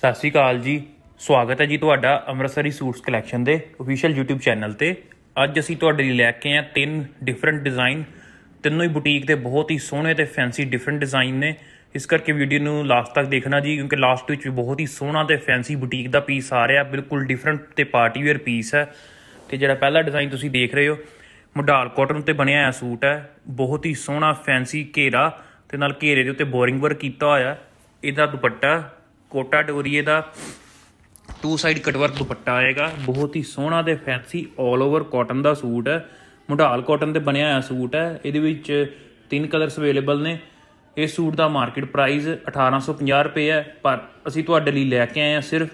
ਸਤਿ ਸ਼੍ਰੀ ਅਕਾਲ ਜੀ ਸਵਾਗਤ ਹੈ ਜੀ ਤੁਹਾਡਾ ਅੰਮ੍ਰਿਤਸਰੀ ਸੂਟਸ ਕਲੈਕਸ਼ਨ ਦੇ ਅਫੀਸ਼ੀਅਲ YouTube ਚੈਨਲ ਤੇ ਅੱਜ ਅਸੀਂ ਤੁਹਾਡੇ ਲਈ ਲੈ ਕੇ ਆਏ ਤਿੰਨ ਡਿਫਰੈਂਟ ਡਿਜ਼ਾਈਨ ਤਿੰਨੋਂ ਹੀ ਬੁਟੀਕ ਦੇ ਬਹੁਤ ਹੀ ਸੋਹਣੇ ਤੇ ਫੈਂਸੀ ਡਿਫਰੈਂਟ ਡਿਜ਼ਾਈਨ ਨੇ ਇਸ ਕਰਕੇ ਵੀਡੀਓ ਨੂੰ ਲਾਸਟ ਤੱਕ ਦੇਖਣਾ ਜੀ ਕਿਉਂਕਿ ਲਾਸਟ ਵਿੱਚ ਵੀ ਬਹੁਤ ਹੀ ਸੋਹਣਾ ਤੇ ਫੈਂਸੀ ਬੁਟੀਕ ਦਾ ਪੀਸ ਆ ਰਿਹਾ ਬਿਲਕੁਲ ਡਿਫਰੈਂਟ ਤੇ ਪਾਰਟੀ ਵੇਅਰ ਪੀਸ ਹੈ ਤੇ ਜਿਹੜਾ ਪਹਿਲਾ ਡਿਜ਼ਾਈਨ ਤੁਸੀਂ ਦੇਖ ਰਹੇ ਹੋ ਮਡਾਲ ਕਾਟਨ ਤੇ ਬਣਿਆ ਹੋਇਆ ਸੂਟ ਹੈ ਬਹੁਤ ਹੀ ਸੋਹਣਾ ਫੈਂਸੀ ਘੇਰਾ ਤੇ ਨਾਲ ਘੇਰੇ ਦੇ ਉੱਤੇ ਬੋਰਿੰਗ ਵਰਕ ਕੀਤਾ ਹੋਇਆ ਇਹਦਾ ਦੁਪੱਟਾ ਕੋਟਾ ਡੋਰੀਏ ਦਾ ਟੂ ਸਾਈਡ ਕਟਵਰਕ ਦੁਪੱਟਾ ਆਏਗਾ ਬਹੁਤ ਹੀ ਸੋਹਣਾ ਤੇ ਫੈਂਸੀ 올 ਓਵਰ ਕਾਟਨ ਦਾ ਸੂਟ ਹੈ ਮੁਢਾਲ ਕਾਟਨ ਤੇ ਬਣਿਆ ਹੋਇਆ ਸੂਟ ਹੈ ਇਹਦੇ ਵਿੱਚ ਤਿੰਨ ਕਲਰਸ ਅਵੇਲੇਬਲ ਨੇ ਇਸ ਸੂਟ ਦਾ ਮਾਰਕੀਟ ਪ੍ਰਾਈਸ 1850 ਰੁਪਏ ਹੈ ਪਰ ਅਸੀਂ ਤੁਹਾਡੇ ਲਈ ਲੈ ਕੇ ਆਏ ਹਾਂ ਸਿਰਫ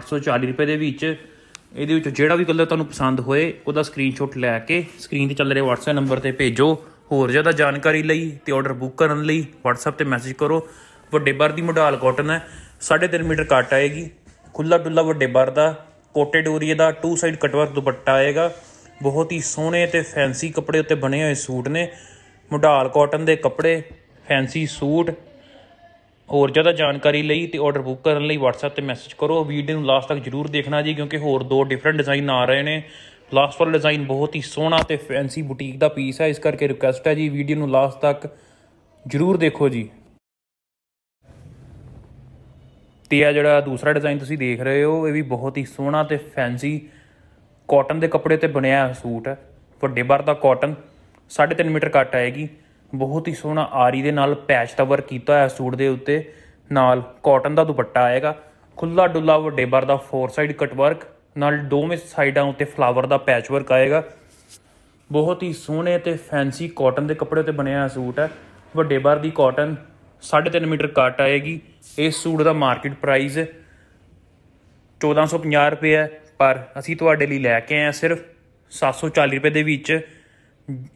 840 ਰੁਪਏ ਦੇ ਵਿੱਚ ਇਹਦੇ ਵਿੱਚ ਜਿਹੜਾ ਵੀ ਕਲਰ ਤੁਹਾਨੂੰ ਪਸੰਦ ਹੋਏ ਉਹਦਾ ਸਕਰੀਨਸ਼ਾਟ ਲੈ ਕੇ ਸਕਰੀਨ ਤੇ ਚੱਲ ਰਹੇ WhatsApp ਨੰਬਰ ਤੇ ਭੇਜੋ ਹੋਰ ਜ਼ਿਆਦਾ ਜਾਣਕਾਰੀ ਲਈ ਤੇ ਆਰਡਰ ਬੁੱਕ ਕਰਨ ਲਈ WhatsApp ਤੇ ਮੈਸੇਜ ਕਰੋ ਵੱਡੇ ਬਰ ਦੀ ਮੋਡਲ ਕਾਟਨ ਹੈ 3.5 ਮੀਟਰ ਕੱਟ ਆਏਗੀ ਖੁੱਲਾ ਡੁੱਲਾ ਵੱਡੇ ਬਰ ਦਾ ਕੋਟੇ ਡੋਰੀਏ ਦਾ ਟੂ ਸਾਈਡ ਕਟਵਰ ਦੁਪੱਟਾ ਆਏਗਾ ਬਹੁਤ ਹੀ ਸੋਹਣੇ ਤੇ ਫੈਂਸੀ ਕੱਪੜੇ ਉੱਤੇ ਬਣੇ ਹੋਏ ਸੂਟ ਨੇ ਮੁਢਾਲ ਕਾਟਨ ਦੇ ਕੱਪੜੇ ਫੈਂਸੀ ਸੂਟ ਹੋਰ ਜ਼ਿਆਦਾ ਜਾਣਕਾਰੀ ਲਈ ਤੇ ਆਰਡਰ ਬੁੱਕ ਕਰਨ ਲਈ WhatsApp ਤੇ ਮੈਸੇਜ ਕਰੋ ਵੀਡੀਓ ਨੂੰ ਲਾਸਟ ਤੱਕ ਜਰੂਰ ਦੇਖਣਾ ਜੀ ਕਿਉਂਕਿ ਹੋਰ ਦੋ ਡਿਫਰੈਂਟ ਡਿਜ਼ਾਈਨ ਆ ਰਹੇ ਨੇ ਲਾਸਟ ਵਾਲਾ ਡਿਜ਼ਾਈਨ ਬਹੁਤ ਹੀ ਸੋਹਣਾ ਤੇ ਫੈਂਸੀ ਬੁਟੀਕ ਦਾ ਪੀਸ ਹੈ ਇਸ ਕਰਕੇ ਰਿਕੁਐਸਟ ਹੈ ਜੀ ਵੀਡੀਓ ਨੂੰ ਲਾਸਟ ਤੱਕ ਜਰੂਰ ਦੇਖੋ ਜੀ ਤੇ ਆ ਜਿਹੜਾ ਦੂਸਰਾ ਡਿਜ਼ਾਈਨ ਤੁਸੀਂ ਦੇਖ ਰਹੇ ਹੋ ਇਹ ਵੀ ਬਹੁਤ ਹੀ ਸੋਹਣਾ ਤੇ ਫੈਂਸੀ ਕਾਟਨ ਦੇ ਕੱਪੜੇ ਤੇ ਬਣਿਆ ਸੂਟ ਹੈ ਵੱਡੇ ਬਰ ਦਾ ਕਾਟਨ 3.5 ਮੀਟਰ ਕੱਟ ਆਏਗੀ ਬਹੁਤ ਹੀ ਸੋਹਣਾ ਆਰੀ ਦੇ ਨਾਲ ਪੈਚ ਦਾ ਵਰਕ ਕੀਤਾ ਹੋਇਆ ਸੂਟ ਦੇ ਉੱਤੇ ਨਾਲ ਕਾਟਨ ਦਾ ਦੁਪੱਟਾ ਆਏਗਾ ਖੁੱਲਾ ਡੁੱਲਾ ਵੱਡੇ ਬਰ ਦਾ ਫੋਰ ਸਾਈਡ ਕਟ ਵਰਕ ਨਾਲ ਦੋਵੇਂ ਸਾਈਡਾਂ ਉੱਤੇ ਫਲਾਵਰ ਦਾ ਪੈਚ ਵਰਕ ਆਏਗਾ ਬਹੁਤ ਹੀ ਸੋਹਣੇ ਤੇ ਫੈਂਸੀ ਕਾਟਨ ਦੇ ਕੱਪੜੇ ਤੇ ਬਣਿਆ ਸੂਟ ਹੈ ਵੱਡੇ ਬਰ ਦੀ ਕਾਟਨ 3.5 ਮੀਟਰ ਕੱਟ ਆਏਗੀ ਇਸ ਸੂਟ ਦਾ ਮਾਰਕੀਟ ਪ੍ਰਾਈਸ 1450 ਰੁਪਏ ਹੈ ਪਰ ਅਸੀਂ ਤੁਹਾਡੇ ਲਈ ਲੈ ਕੇ ਆਏ ਸਿਰਫ 740 ਰੁਪਏ ਦੇ ਵਿੱਚ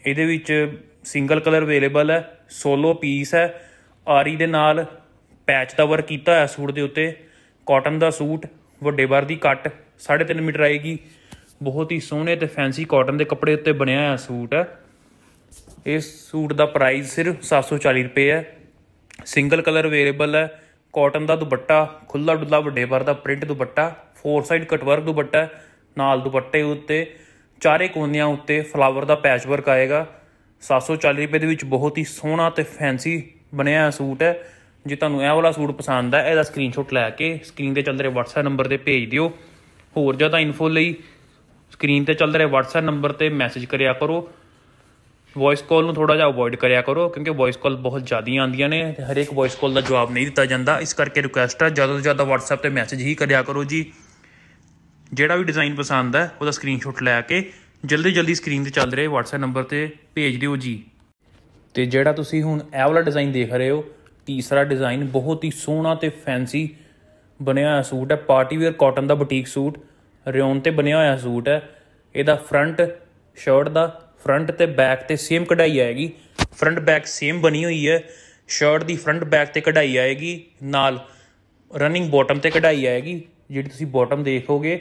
ਇਹਦੇ ਵਿੱਚ ਸਿੰਗਲ ਕਲਰ ਅਵੇਲੇਬਲ ਹੈ ਸੋਲੋ ਪੀਸ ਹੈ ਆਰੀ ਦੇ ਨਾਲ ਪੈਚ ਦਾ ਵਰਕ ਕੀਤਾ ਹੋਇਆ ਸੂਟ ਦੇ ਉੱਤੇ ਕਾਟਨ ਦਾ ਸੂਟ ਵੱਡੇ ਬਾਰ ਦੀ ਕੱਟ 3.5 ਮੀਟਰ ਆਏਗੀ ਬਹੁਤ ਹੀ ਸੋਹਣੇ ਤੇ ਫੈਂਸੀ ਕਾਟਨ ਦੇ ਕੱਪੜੇ ਉੱਤੇ ਬਣਿਆ ਹੋਇਆ ਸੂਟ ਹੈ ਇਸ ਸੂਟ ਦਾ ਪ੍ਰਾਈਸ ਸਿਰਫ 740 ਰੁਪਏ ਹੈ ਸਿੰਗਲ ਕਲਰ ਅਵੇਲੇਬਲ ਹੈ ਕਾਟਨ ਦਾ ਦੁਪੱਟਾ ਖੁੱਲਾ ਡੁੱਲਾ ਵੱਡੇ ਪਰ ਦਾ ਪ੍ਰਿੰਟ ਦੁਪੱਟਾ ਫੋਰ ਸਾਈਡ ਕਟਵਰਕ ਦੁਪੱਟਾ ਨਾਲ ਦੁਪੱਟੇ ਉੱਤੇ ਚਾਰੇ ਕੋਨਿਆਂ ਉੱਤੇ ਫਲਾਵਰ ਦਾ ਪੈਚ ਵਰਕ ਆਏਗਾ 740 ਰੁਪਏ ਦੇ ਵਿੱਚ ਬਹੁਤ ਹੀ ਸੋਹਣਾ ਤੇ ਫੈਂਸੀ ਬਣਿਆ ਹੋਇਆ ਸੂਟ ਹੈ ਜੇ ਤੁਹਾਨੂੰ ਇਹ ਵਾਲਾ ਸੂਟ ਪਸੰਦ ਆ ਇਹਦਾ ਸਕਰੀਨਸ਼ਾਟ ਲੈ ਕੇ ਸਕਰੀਨ ਤੇ ਚੱਲ ਰਹੇ WhatsApp ਨੰਬਰ ਤੇ ਭੇਜ ਦਿਓ ਹੋਰ ਜ਼ਿਆਦਾ ਇਨਫੋ ਲਈ ਸਕਰੀਨ ਤੇ ਚੱਲ ਰਹੇ WhatsApp ਨੰਬਰ ਤੇ ਮੈਸੇਜ ਕਰਿਆ ਕਰੋ ਵੌਇਸ ਕਾਲ ਨੂੰ ਥੋੜਾ ਜਿਹਾ ਅਵੋਇਡ ਕਰਿਆ ਕਰੋ ਕਿਉਂਕਿ ਵੌਇਸ ਕਾਲ ਬਹੁਤ ਜ਼ਿਆਦੀ ਆਉਂਦੀਆਂ ਨੇ ਤੇ ਹਰ ਇੱਕ ਵੌਇਸ ਕਾਲ ਦਾ ਜਵਾਬ ਨਹੀਂ ਦਿੱਤਾ ਜਾਂਦਾ ਇਸ ਕਰਕੇ ਰਿਕੁਐਸਟ ਹੈ ਜ਼ਿਆਦਾ ਤੋਂ ਜ਼ਿਆਦਾ WhatsApp ਤੇ ਮੈਸੇਜ ਹੀ ਕਰਿਆ ਕਰੋ ਜੀ ਜਿਹੜਾ ਵੀ ਡਿਜ਼ਾਈਨ ਪਸੰਦ ਹੈ ਉਹਦਾ ਸਕਰੀਨਸ਼ਾਟ ਲੈ ਕੇ ਜਲਦੀ ਜਲਦੀ ਸਕਰੀਨ ਤੇ ਚੱਲ ਰਹੇ WhatsApp ਨੰਬਰ ਤੇ ਭੇਜ ਦਿਓ ਜੀ ਤੇ ਜਿਹੜਾ ਤੁਸੀਂ ਹੁਣ ਇਹ ਵਾਲਾ ਡਿਜ਼ਾਈਨ ਦੇਖ ਰਹੇ ਹੋ ਤੀਸਰਾ ਡਿਜ਼ਾਈਨ ਬਹੁਤ ਹੀ ਸੋਹਣਾ ਤੇ ਫੈਂਸੀ ਬਣਿਆ ਹੋਇਆ ਸੂਟ ਹੈ ਪਾਰਟੀ ਵੇਅਰ ਕਾਟਨ ਦਾ ਬੁਟੀਕ ਸੂਟ ਰਿਓਨ ਤੇ ਬਣਿਆ ਹੋਇਆ ਸੂਟ ਹੈ ਇਹਦਾ ਫਰੰਟ ਸ਼ਰਟ ਦਾ ਫਰੰਟ ਤੇ ਬੈਕ ਤੇ ਸੇਮ ਕਢਾਈ ਆਏਗੀ ਫਰੰਟ ਬੈਕ ਸੇਮ ਬਣੀ ਹੋਈ ਹੈ ਸ਼ਰਟ ਦੀ ਫਰੰਟ ਬੈਕ ਤੇ ਕਢਾਈ ਆਏਗੀ ਨਾਲ ਰਨਿੰਗ ਬਾਟਮ ਤੇ ਕਢਾਈ ਆਏਗੀ ਜਿਹੜੀ ਤੁਸੀਂ ਬਾਟਮ ਦੇਖੋਗੇ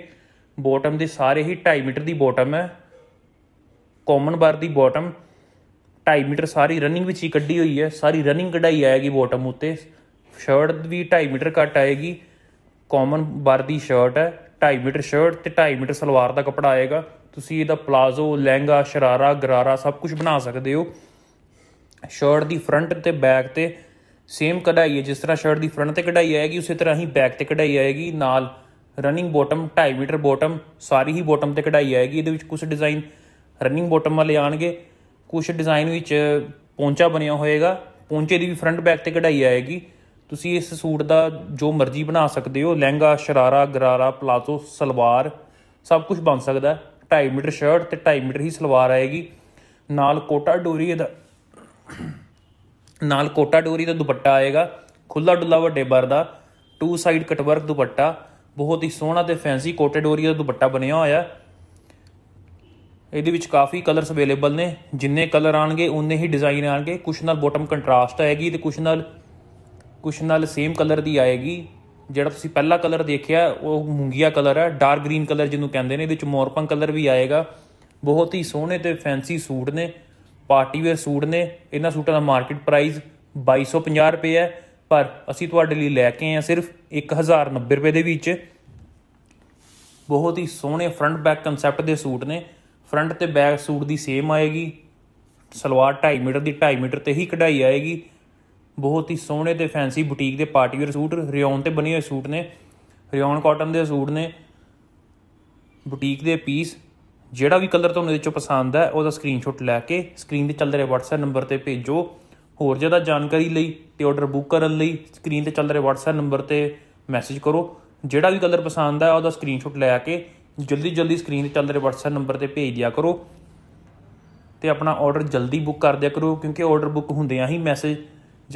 ਬਾਟਮ ਦੇ ਸਾਰੇ ਹੀ 2.5 ਮੀਟਰ ਦੀ ਬਾਟਮ ਹੈ ਕਾਮਨ ਬਾਰ ਦੀ ਬਾਟਮ 2.5 ਮੀਟਰ ਸਾਰੀ ਰਨਿੰਗ ਵਿੱਚ ਹੀ ਕੱਢੀ ਹੋਈ ਹੈ ਸਾਰੀ ਰਨਿੰਗ ਕਢਾਈ ਆਏਗੀ ਬਾਟਮ ਉੱਤੇ ਸ਼ਰਟ ਵੀ 2.5 ਮੀਟਰ ਕੱਟ ਆਏਗੀ ਕਾਮਨ ਬਾਰ ਦੀ ਸ਼ਰਟ ਹੈ 2.5 ਮੀਟਰ ਸ਼ਰਟ ਤੇ 2.5 ਮੀਟਰ ਸਲਵਾਰ ਦਾ ਕਪੜਾ ਆਏਗਾ ਤੁਸੀਂ ਇਹਦਾ ਪਲਾਜ਼ੋ ਲਹਿੰਗਾ ਸ਼ਰਾਰਾ ਗਰਾਰਾ ਸਭ ਕੁਝ ਬਣਾ ਸਕਦੇ ਹੋ ਸ਼ਰਟ ਦੀ ਫਰੰਟ ਤੇ ਬੈਕ ਤੇ ਸੇਮ ਕਢਾਈ ਹੈ ਜਿਸ ਤਰ੍ਹਾਂ ਸ਼ਰਟ ਦੀ ਫਰੰਟ ਤੇ ਕਢਾਈ ਆਏਗੀ ਉਸੇ ਤਰ੍ਹਾਂ ਹੀ ਬੈਕ ਤੇ ਕਢਾਈ ਆਏਗੀ ਨਾਲ ਰਨਿੰਗ ਬੋਟਮ 2.5 ਮੀਟਰ ਬੋਟਮ ਸਾਰੀ ਹੀ ਬੋਟਮ ਤੇ ਕਢਾਈ ਆਏਗੀ ਇਹਦੇ ਵਿੱਚ ਕੁਝ ਡਿਜ਼ਾਈਨ ਰਨਿੰਗ ਬੋਟਮ ਵਾਲੇ ਆਣਗੇ ਕੁਝ ਡਿਜ਼ਾਈਨ ਵਿੱਚ ਪੌਂਚਾ ਬਣਿਆ ਹੋਏਗਾ ਪੌਂਚੇ ਦੀ ਵੀ ਫਰੰਟ ਬੈਕ ਤੇ ਕਢਾਈ ਆਏਗੀ ਤੁਸੀਂ ਇਸ ਸੂਟ ਦਾ ਜੋ ਮਰਜ਼ੀ ਬਣਾ ਸਕਦੇ ਹੋ ਲਹਿੰਗਾ ਸ਼ਰਾਰਾ ਗਰਾਰਾ ਪਲਾਜ਼ੋ ਸਲਵਾਰ ਸਭ ਕੁਝ ਬਣ ਸਕਦਾ ਹੈ 2.5 ਮੀਟਰ ਸ਼ਰਟ ਤੇ 2.5 ਮੀਟਰ ਹੀ ਸਲਵਾਰ ਆਏਗੀ ਨਾਲ ਕੋਟਾ ਡੋਰੀ ਦਾ ਨਾਲ ਕੋਟਾ ਡੋਰੀ ਦਾ ਦੁਪੱਟਾ ਆਏਗਾ ਖੁੱਲਾ ਡੁੱਲਾ ਵੱਡੇ ਬਰ ਦਾ ਟੂ ਸਾਈਡ ਕਟਵਰਕ ਦੁਪੱਟਾ ਬਹੁਤ ਹੀ ਸੋਹਣਾ ਤੇ ਫੈਂਸੀ ਕੋਟੇ ਡੋਰੀ ਦਾ ਦੁਪੱਟਾ ਬਣਿਆ ਹੋਇਆ ਇਹਦੇ ਵਿੱਚ ਕਾਫੀ ਕਲਰਸ ਅਵੇਲੇਬਲ ਨੇ ਜਿੰਨੇ ਕਲਰ ਆਣਗੇ ਉਨੇ ਹੀ ਡਿਜ਼ਾਈਨ ਆਣਗੇ ਕੁਛ ਨਾਲ ਬੋਟਮ ਕੰਟਰਾਸਟ ਆਏਗੀ ਤੇ ਕੁਛ ਨਾਲ ਕੁਛ ਨਾਲ ਸੇਮ ਕਲਰ ਦੀ ਆਏਗੀ ਜਿਹੜਾ ਤੁਸੀਂ ਪਹਿਲਾ ਕਲਰ ਦੇਖਿਆ ਉਹ ਮੂੰਗੀਆ ਕਲਰ ਹੈ ਡਾਰਕ ਗ੍ਰੀਨ ਕਲਰ ਜਿਹਨੂੰ ਕਹਿੰਦੇ ਨੇ ਇਹਦੇ ਵਿੱਚ ਮੋਰਪੰਖ ਕਲਰ ਵੀ ਆਏਗਾ ਬਹੁਤ ਹੀ ਸੋਹਣੇ ਤੇ ਫੈਂਸੀ ਸੂਟ ਨੇ ਪਾਰਟੀ ਵੇਅਰ ਸੂਟ ਨੇ ਇਹਨਾਂ ਸੂਟਾਂ ਦਾ ਮਾਰਕੀਟ ਪ੍ਰਾਈਸ 2250 ਰੁਪਏ ਹੈ ਪਰ ਅਸੀਂ ਤੁਹਾਡੇ ਲਈ ਲੈ ਕੇ ਆਏ ਆ ਸਿਰਫ 1090 ਰੁਪਏ ਦੇ ਵਿੱਚ ਬਹੁਤ ਹੀ ਸੋਹਣੇ ਫਰੰਟ ਬੈਕ ਕਨਸੈਪਟ ਦੇ ਸੂਟ ਨੇ ਫਰੰਟ ਤੇ ਬੈਕ ਸੂਟ ਦੀ ਸੇਮ ਆਏਗੀ ਸਲਵਾਰ 2.5 ਮੀਟਰ ਦੀ 2.5 ਮੀਟਰ ਤੇ ਹੀ ਕਢਾਈ ਆਏਗੀ ਬਹੁਤ ਹੀ ਸੋਹਣੇ ਤੇ ਫੈਂਸੀ ਬੁਟੀਕ ਦੇ ਪਾਰਟੀ ਵੇਅਰ ਸੂਟ ਰਿਓਨ ਤੇ ਬਣੇ ਹੋਏ ਸੂਟ ਨੇ ਰਿਓਨ ਕਾਟਨ ਦੇ ਸੂਟ ਨੇ ਬੁਟੀਕ ਦੇ ਪੀਸ ਜਿਹੜਾ ਵੀ ਕਲਰ ਤੁਹਾਨੂੰ ਇਹਦੇ ਚੋਂ ਪਸੰਦ ਆ ਉਹਦਾ ਸਕਰੀਨਸ਼ਾਟ ਲੈ ਕੇ ਸਕਰੀਨ ਤੇ ਚੱਲ ਰਿਹਾ WhatsApp ਨੰਬਰ ਤੇ ਭੇਜੋ ਹੋਰ ਜ਼ਿਆਦਾ ਜਾਣਕਾਰੀ ਲਈ ਤੇ ਆਰਡਰ ਬੁੱਕ ਕਰਨ ਲਈ ਸਕਰੀਨ ਤੇ ਚੱਲ ਰਿਹਾ WhatsApp ਨੰਬਰ ਤੇ ਮੈਸੇਜ ਕਰੋ ਜਿਹੜਾ ਵੀ ਕਲਰ ਪਸੰਦ ਆ ਉਹਦਾ ਸਕਰੀਨਸ਼ਾਟ ਲੈ ਕੇ ਜਲਦੀ ਜਲਦੀ ਸਕਰੀਨ ਤੇ ਚੱਲ ਰਿਹਾ WhatsApp ਨੰਬਰ ਤੇ ਭੇਜ ਦਿਆ ਕਰੋ ਤੇ ਆਪਣਾ ਆਰਡਰ ਜਲਦੀ ਬੁੱਕ ਕਰ ਦਿਆ ਕਰੋ ਕਿਉਂਕਿ ਆਰਡਰ ਬੁੱਕ ਹੁੰਦਿਆਂ ਹੀ ਮੈਸੇਜ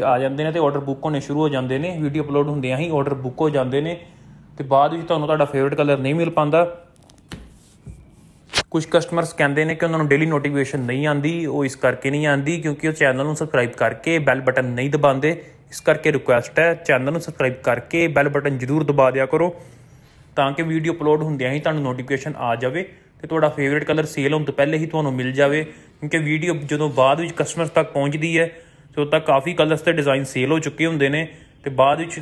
ਆ ਜਾਂਦੇ ਨੇ ਤੇ ਆਰਡਰ ਬੁੱਕ ਹੋਣੇ ਸ਼ੁਰੂ ਹੋ ਜਾਂਦੇ ਨੇ ਵੀਡੀਓ ਅਪਲੋਡ ਆ ਹੀ ਆਰਡਰ ਬੁੱਕ ਹੋ ਜਾਂਦੇ ਨੇ ਤੇ ਬਾਅਦ ਵਿੱਚ ਤੁਹਾਨੂੰ ਤੁਹਾਡਾ ਫੇਵਰਿਟ ਕਲਰ ਨਹੀਂ ਮਿਲ ਪਾਉਂਦਾ ਕੁਝ ਕਸਟਮਰਸ ਕਹਿੰਦੇ ਨੇ ਕਿ ਉਹਨਾਂ ਨੂੰ ਡੇਲੀ ਨੋਟੀਫਿਕੇਸ਼ਨ ਨਹੀਂ ਆਂਦੀ ਉਹ ਇਸ ਕਰਕੇ ਨਹੀਂ ਆਂਦੀ ਕਿਉਂਕਿ ਉਹ ਚੈਨਲ ਨੂੰ ਸਬਸਕ੍ਰਾਈਬ ਕਰਕੇ ਬੈਲ ਬਟਨ ਨਹੀਂ ਦਬਾਉਂਦੇ ਇਸ ਕਰਕੇ ਰਿਕੁਐਸਟ ਹੈ ਚੈਨਲ ਨੂੰ ਸਬਸਕ੍ਰਾਈਬ ਕਰਕੇ ਬੈਲ ਬਟਨ ਜ਼ਰੂਰ ਦਬਾ ਦਿਆ ਕਰੋ ਤਾਂ ਕਿ ਵੀਡੀਓ ਅਪਲੋਡ ਆ ਹੀ ਤੁਹਾਨੂੰ ਨੋਟੀਫਿਕੇਸ਼ਨ ਆ ਜਾਵੇ ਤੇ ਤੁਹਾਡਾ ਫੇਵਰਿਟ ਕਲਰ ਸੇਲ ਹੋਣ ਤੋਂ ਪਹਿਲੇ ਹੀ ਤੁਹਾਨੂੰ ਮਿਲ ਜਾਵੇ ਕਿਉਂਕਿ ਵੀਡੀਓ ਜਦੋਂ ਬਾਅਦ ਵਿੱਚ ਕਸਟਮਰਸ ਤੱਕ ਪਹੁੰਚਦੀ ਹੈ ਤੇ ਉਦੋਂ ਤੱਕ ਕਾਫੀ ਕਲਰਸ ਤੇ ਡਿਜ਼ਾਈਨ ਸੇਲ ਹੋ ਚੁੱਕੇ ਹੁੰਦੇ ਨੇ ਤੇ ਬਾਅਦ ਵਿੱਚ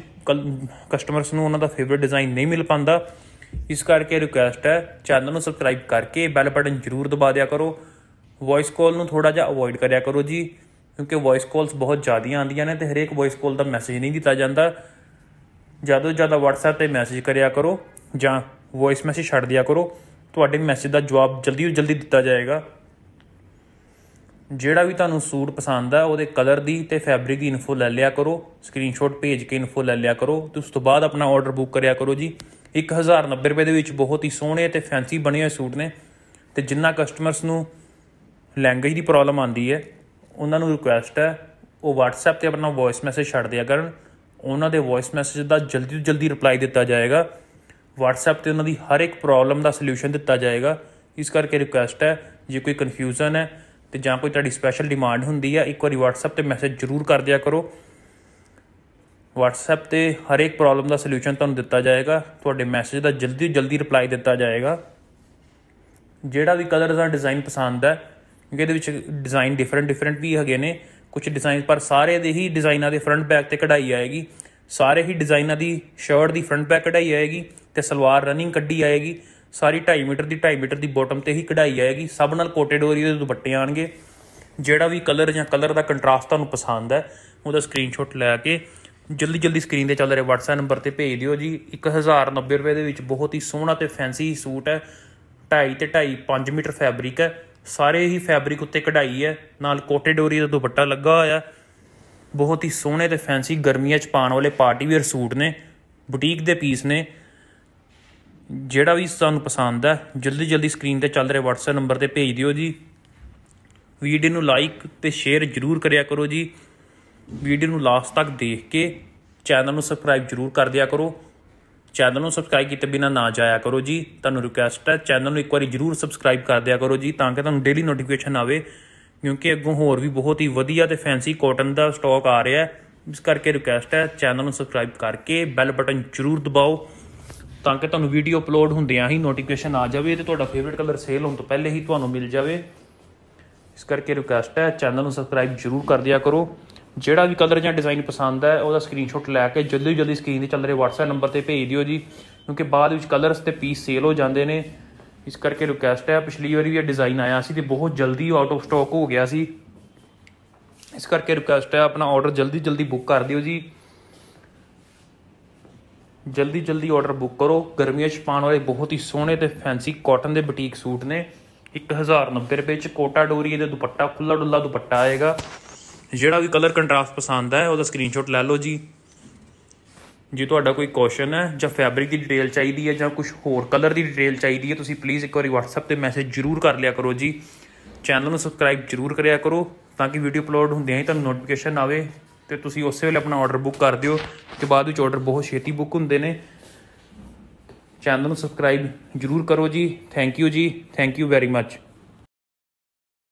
ਕਸਟਮਰਸ ਨੂੰ ਉਹਨਾਂ ਦਾ ਫੇਵਰਿਟ ਡਿਜ਼ਾਈਨ ਨਹੀਂ ਮਿਲ ਪਾਂਦਾ ਇਸ ਕਰਕੇ ਰਿਕੁਐਸਟ ਹੈ ਚੈਨਲ ਨੂੰ ਸਬਸਕ੍ਰਾਈਬ ਕਰਕੇ ਬੈਲ ਬਟਨ ਜ਼ਰੂਰ ਦਬਾ ਦਿਆ ਕਰੋ ਵੌਇਸ ਕਾਲ ਨੂੰ ਥੋੜਾ ਜਿਹਾ ਅਵੋਇਡ ਕਰਿਆ ਕਰੋ ਜੀ ਕਿਉਂਕਿ ਵੌਇਸ ਕਾਲਸ ਬਹੁਤ ਜ਼ਿਆਦੀਆਂ ਆਉਂਦੀਆਂ ਨੇ ਤੇ ਹਰੇਕ ਵੌਇਸ ਕਾਲ ਦਾ ਮੈਸੇਜ ਨਹੀਂ ਦਿੱਤਾ ਜਾਂਦਾ ਜਿਆਦਾ ਜਿਆਦਾ WhatsApp ਤੇ ਮੈਸੇਜ ਕਰਿਆ ਕਰੋ ਜਾਂ ਵੌਇਸ ਮੈਸੇਜ ਛੱਡ ਦਿਆ ਕਰੋ ਤੁਹਾਡੇ ਮੈਸੇਜ ਦਾ ਜਵਾਬ ਜਲਦੀ ਤੋਂ ਜਲਦੀ ਦਿੱਤਾ ਜਾਏਗਾ ਜਿਹੜਾ ਵੀ ਤੁਹਾਨੂੰ ਸੂਟ ਪਸੰਦ ਆ ਉਹਦੇ ਕਲਰ ਦੀ ਤੇ ਫੈਬਰਿਕ ਦੀ ਇਨਫੋ ਲੈ ਲਿਆ ਕਰੋ ਸਕਰੀਨਸ਼ਾਟ ਭੇਜ ਕੇ ਇਨਫੋ ਲੈ ਲਿਆ ਕਰੋ ਤੇ ਉਸ ਤੋਂ ਬਾਅਦ ਆਪਣਾ ਆਰਡਰ ਬੁੱਕ ਕਰਿਆ ਕਰੋ ਜੀ 1090 ਰੁਪਏ ਦੇ ਵਿੱਚ ਬਹੁਤ ਹੀ ਸੋਹਣੇ ਤੇ ਫੈਂਸੀ ਬਣੇ ਹੋਏ ਸੂਟ ਨੇ ਤੇ ਜਿੰਨਾ ਕਸਟਮਰਸ ਨੂੰ ਲੈਂਗੁਏਜ ਦੀ ਪ੍ਰੋਬਲਮ ਆਂਦੀ ਹੈ ਉਹਨਾਂ ਨੂੰ ਰਿਕੁਐਸਟ ਹੈ ਉਹ WhatsApp ਤੇ ਆਪਣਾ ਵੌਇਸ ਮੈਸੇਜ ਛੱਡ ਦਿਆ ਕਰਨ ਉਹਨਾਂ ਦੇ ਵੌਇਸ ਮੈਸੇਜ ਦਾ ਜਲਦੀ ਤੋਂ ਜਲਦੀ ਰਿਪਲਾਈ ਦਿੱਤਾ ਜਾਏਗਾ WhatsApp ਤੇ ਉਹਨਾਂ ਦੀ ਹਰ ਇੱਕ ਪ੍ਰੋਬਲਮ ਦਾ ਸੋਲੂਸ਼ਨ ਦਿੱਤਾ ਜਾਏਗਾ ਇਸ ਕਰਕੇ ਰਿਕੁਐਸਟ ਹੈ ਜੇ ਕੋਈ ਕਨਫਿਊਜ਼ਨ ਹੈ ਤੇ ਜਾਂ ਕੋਈ ਤੁਹਾਡੀ ਸਪੈਸ਼ਲ ਡਿਮਾਂਡ ਹੁੰਦੀ ਆ ਇੱਕ ਵਾਰੀ WhatsApp ਤੇ ਮੈਸੇਜ ਜ਼ਰੂਰ ਕਰ ਦਿਆ ਕਰੋ WhatsApp ਤੇ ਹਰ ਇੱਕ ਪ੍ਰੋਬਲਮ ਦਾ ਸੋਲੂਸ਼ਨ ਤੁਹਾਨੂੰ ਦਿੱਤਾ ਜਾਏਗਾ ਤੁਹਾਡੇ ਮੈਸੇਜ ਦਾ ਜਲਦੀ ਜਲਦੀ ਰਿਪਲਾਈ ਦਿੱਤਾ ਜਾਏਗਾ ਜਿਹੜਾ ਵੀ ਕਲਰ ਦਾ ਡਿਜ਼ਾਈਨ ਪਸੰਦ ਹੈ ਕਿਉਂਕਿ ਇਹਦੇ ਵਿੱਚ ਡਿਜ਼ਾਈਨ ਡਿਫਰੈਂਟ ਡਿਫਰੈਂਟ ਵੀ ਹੈਗੇ ਨੇ ਕੁਝ ਡਿਜ਼ਾਈਨ ਪਰ ਸਾਰੇ ਦੇ ਹੀ ਡਿਜ਼ਾਈਨਾਂ ਦੇ ਫਰੰਟ ਬੈਕ ਤੇ ਕਢਾਈ ਆਏਗੀ ਸਾਰੇ ਹੀ ਡਿਜ਼ਾਈਨਾਂ ਦੀ ਸ਼ਰਟ ਦੀ ਫਰੰਟ ਬੈਕ ਕਢਾਈ ਆਏਗੀ ਤੇ ਸਲਵਾਰ ਰਨਿੰਗ ਕੱਢੀ ਆਏਗੀ ਸਾਰੀ 2.5 ਮੀਟਰ ਦੀ 2.5 ਮੀਟਰ ਦੀ ਬਾਟਮ ਤੇ ਹੀ ਕਢਾਈ ਆਏਗੀ ਸਭ ਨਾਲ ਕੋਟਡ ਹੋਰੀ ਦੇ ਦੁਪੱਟੇ ਆਣਗੇ ਜਿਹੜਾ ਵੀ ਕਲਰ ਜਾਂ ਕਲਰ ਦਾ ਕੰਟਰਾਸਟ ਤੁਹਾਨੂੰ ਪਸੰਦ ਹੈ ਉਹਦਾ ਸਕਰੀਨਸ਼ਾਟ ਲੈ ਕੇ ਜਲਦੀ ਜਲਦੀ ਸਕਰੀਨ ਤੇ ਚੱਲ ਰਿਹਾ WhatsApp ਨੰਬਰ ਤੇ ਭੇਜ ਦਿਓ ਜੀ 1090 ਰੁਪਏ ਦੇ ਵਿੱਚ ਬਹੁਤ ਹੀ ਸੋਹਣਾ ਤੇ ਫੈਂਸੀ ਸੂਟ ਹੈ 2.5 ਤੇ 2.5 5 ਮੀਟਰ ਫੈਬਰਿਕ ਹੈ ਸਾਰੇ ਹੀ ਫੈਬਰਿਕ ਉੱਤੇ ਕਢਾਈ ਹੈ ਨਾਲ ਕੋਟੇ ਡੋਰੀ ਦਾ ਦੁਪੱਟਾ ਲੱਗਾ ਹੋਇਆ ਬਹੁਤ ਹੀ ਸੋਹਣੇ ਤੇ ਫੈਂਸੀ ਗਰਮੀਆਂ 'ਚ ਪਾਉਣ ਵਾਲੇ ਪਾਰਟੀ ਵੇਅਰ ਸੂਟ ਨੇ ਬੁਟੀਕ ਦੇ ਪੀਸ ਨੇ ਜਿਹੜਾ ਵੀ ਤੁਹਾਨੂੰ ਪਸੰਦ ਆ ਜਲਦੀ ਜਲਦੀ ਸਕਰੀਨ ਤੇ ਚੱਲ ਰਹੇ WhatsApp ਨੰਬਰ ਤੇ ਭੇਜ ਦਿਓ ਜੀ ਵੀਡੀਓ ਨੂੰ ਲਾਈਕ ਤੇ ਸ਼ੇਅਰ ਜਰੂਰ ਕਰਿਆ ਕਰੋ ਜੀ ਵੀਡੀਓ ਨੂੰ ਲਾਸਟ ਤੱਕ ਦੇਖ ਕੇ ਚੈਨਲ ਨੂੰ ਸਬਸਕ੍ਰਾਈਬ ਜਰੂਰ ਕਰ ਦਿਆ ਕਰੋ ਚੈਨਲ ਨੂੰ ਸਬਸਕ੍ਰਾਈਬ ਕੀਤੇ ਬਿਨਾ ਨਾ ਜਾਇਆ ਕਰੋ ਜੀ ਤੁਹਾਨੂੰ ਰਿਕੁਐਸਟ ਹੈ ਚੈਨਲ ਨੂੰ ਇੱਕ ਵਾਰੀ ਜਰੂਰ ਸਬਸਕ੍ਰਾਈਬ ਕਰ ਦਿਆ ਕਰੋ ਜੀ ਤਾਂ ਕਿ ਤੁਹਾਨੂੰ ਡੇਲੀ ਨੋਟੀਫਿਕੇਸ਼ਨ ਆਵੇ ਕਿਉਂਕਿ ਅੱਗੋਂ ਹੋਰ ਵੀ ਬਹੁਤ ਹੀ ਵਧੀਆ ਤੇ ਫੈਂਸੀ ਕਾਟਨ ਦਾ ਸਟਾਕ ਆ ਰਿਹਾ ਹੈ ਇਸ ਕਰਕੇ ਰਿਕੁਐਸਟ ਹੈ ਚੈਨਲ ਨੂੰ ਸਬਸਕ੍ਰਾਈਬ ਕਰਕੇ ਬੈਲ ਬਟਨ ਜਰੂਰ ਦਬਾਓ ਤਾਂ ਕਿ ਤੁਹਾਨੂੰ ਵੀਡੀਓ ਅਪਲੋਡ ਹੁੰਦਿਆਂ ਹੀ ਨੋਟੀਫਿਕੇਸ਼ਨ ਆ ਜਾਵੇ ਤੇ ਤੁਹਾਡਾ ਫੇਵਰਿਟ ਕਲਰ ਸੇਲ ਹੋਣ ਤੋਂ ਪਹਿਲੇ ਹੀ ਤੁਹਾਨੂੰ ਮਿਲ ਜਾਵੇ ਇਸ ਕਰਕੇ ਰਿਕੁਐਸਟ ਹੈ ਚੈਨਲ ਨੂੰ ਸਬਸਕ੍ਰਾਈਬ ਜਰੂਰ ਕਰ ਦਿਆ ਕਰੋ ਜਿਹੜਾ ਵੀ ਕਲਰ ਜਾਂ ਡਿਜ਼ਾਈਨ ਪਸੰਦ ਹੈ ਉਹਦਾ ਸਕਰੀਨਸ਼ਾਟ ਲੈ ਕੇ ਜਲਦੀ ਜਲਦੀ ਸਕਰੀਨ ਤੇ ਚੱਲ ਰਹੇ WhatsApp ਨੰਬਰ ਤੇ ਭੇਜ ਦਿਓ ਜੀ ਕਿਉਂਕਿ ਬਾਅਦ ਵਿੱਚ ਕਲਰਸ ਤੇ ਪੀਸ ਸੇਲ ਹੋ ਜਾਂਦੇ ਨੇ ਇਸ ਕਰਕੇ ਰਿਕੁਐਸਟ ਹੈ ਪਿਛਲੀ ਵਾਰੀ ਵੀ ਇਹ ਡਿਜ਼ਾਈਨ ਆਇਆ ਸੀ ਤੇ ਬਹੁਤ ਜਲਦੀ ਆਊਟ ਆਫ ਸਟਾਕ ਹੋ ਗਿਆ ਸੀ ਇਸ ਕਰਕੇ ਰਿਕੁਐਸਟ ਹੈ ਆਪਣਾ ਆਰਡਰ ਜਲਦੀ ਜਲਦੀ ਬੁੱਕ ਕਰ ਦਿਓ ਜੀ ਜਲਦੀ ਜਲਦੀ ਆਰਡਰ ਬੁੱਕ ਕਰੋ ਗਰਮੀਆਂ 'ਚ ਪਾਉਣ ਵਾਲੇ ਬਹੁਤ ਹੀ ਸੋਹਣੇ ਤੇ ਫੈਂਸੀ ਕਾਟਨ ਦੇ ਬੁਟੀਕ ਸੂਟ ਨੇ 1090 ਰੁਪਏ 'ਚ ਕੋਟਾ ਡੋਰੀ ਦੇ ਦੁਪੱਟਾ ਖੁੱਲਾ ਡੁੱਲਾ ਦੁਪੱਟਾ ਆਏਗਾ ਜਿਹੜਾ ਵੀ ਕਲਰ ਕੰਟਰਾਸਟ ਪਸੰਦ ਹੈ ਉਹਦਾ ਸਕਰੀਨਸ਼ਾਟ ਲੈ ਲਓ ਜੀ ਜੇ ਤੁਹਾਡਾ ਕੋਈ ਕੁਐਸਚਨ ਹੈ ਜਾਂ ਫੈਬਰਿਕ ਦੀ ਡਿਟੇਲ ਚਾਹੀਦੀ ਹੈ ਜਾਂ ਕੁਝ ਹੋਰ ਕਲਰ ਦੀ ਡਿਟੇਲ ਚਾਹੀਦੀ ਹੈ ਤੁਸੀਂ ਪਲੀਜ਼ ਇੱਕ ਵਾਰੀ WhatsApp ਤੇ ਮੈਸੇਜ ਜ਼ਰੂਰ ਕਰ ਲਿਆ ਕਰੋ ਜੀ ਚੈਨਲ ਨੂੰ ਸਬਸਕ੍ਰਾਈਬ ਜ਼ਰੂਰ ਕਰਿਆ ਕਰੋ ਤਾਂ ਕਿ ਵੀਡੀਓ ਅਪਲੋਡ ਹੁੰਦਿਆਂ ਹੀ ਤੁਹਾਨੂੰ ਨੋਟੀਫਿਕੇਸ਼ਨ ਆਵੇ ਤੇ ਤੁਸੀਂ ਉਸੇ ਵੇਲੇ ਆਪਣਾ ਆਰਡਰ ਬੁੱਕ ਕਰ ਦਿਓ ਤੇ ਬਾਅਦ ਵਿੱਚ ਆਰਡਰ ਬਹੁਤ ਛੇਤੀ ਬੁੱਕ ਹੁੰਦੇ ਨੇ ਚੈਨਲ ਨੂੰ ਸਬਸਕ੍ਰਾਈਬ ਜਰੂਰ ਕਰੋ ਜੀ ਥੈਂਕ ਯੂ ਜੀ ਥੈਂਕ ਯੂ ਵੈਰੀ ਮੱਚ